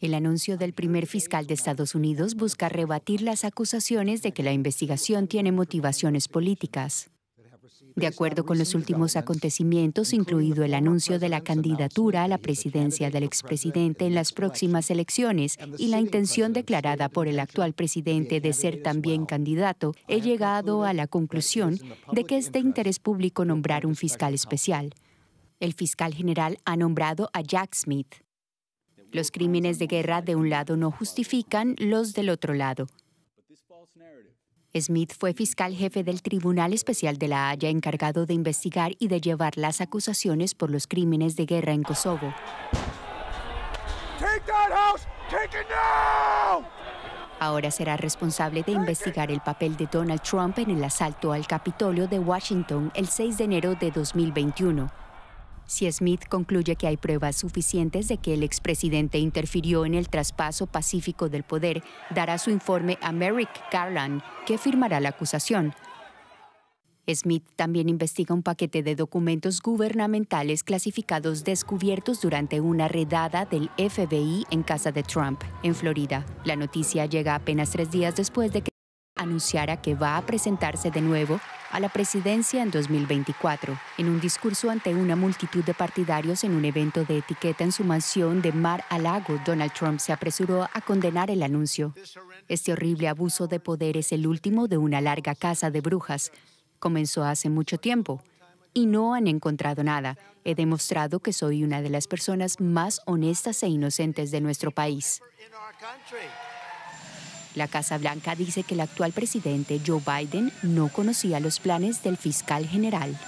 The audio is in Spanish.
El anuncio del primer fiscal de Estados Unidos busca rebatir las acusaciones de que la investigación tiene motivaciones políticas. De acuerdo con los últimos acontecimientos, incluido el anuncio de la candidatura a la presidencia del expresidente en las próximas elecciones y la intención declarada por el actual presidente de ser también candidato, he llegado a la conclusión de que es de interés público nombrar un fiscal especial. El fiscal general ha nombrado a Jack Smith, los crímenes de guerra de un lado no justifican los del otro lado. Smith fue fiscal jefe del Tribunal Especial de la Haya encargado de investigar y de llevar las acusaciones por los crímenes de guerra en Kosovo. Ahora será responsable de investigar el papel de Donald Trump en el asalto al Capitolio de Washington el 6 de enero de 2021. Si Smith concluye que hay pruebas suficientes de que el expresidente interfirió en el traspaso pacífico del poder, dará su informe a Merrick Garland, que firmará la acusación. Smith también investiga un paquete de documentos gubernamentales clasificados descubiertos durante una redada del FBI en casa de Trump, en Florida. La noticia llega apenas tres días después de que anunciara que va a presentarse de nuevo a la presidencia en 2024, en un discurso ante una multitud de partidarios en un evento de etiqueta en su mansión de Mar a Lago, Donald Trump se apresuró a condenar el anuncio. Este horrible abuso de poder es el último de una larga casa de brujas. Comenzó hace mucho tiempo y no han encontrado nada. He demostrado que soy una de las personas más honestas e inocentes de nuestro país. La Casa Blanca dice que el actual presidente Joe Biden no conocía los planes del fiscal general.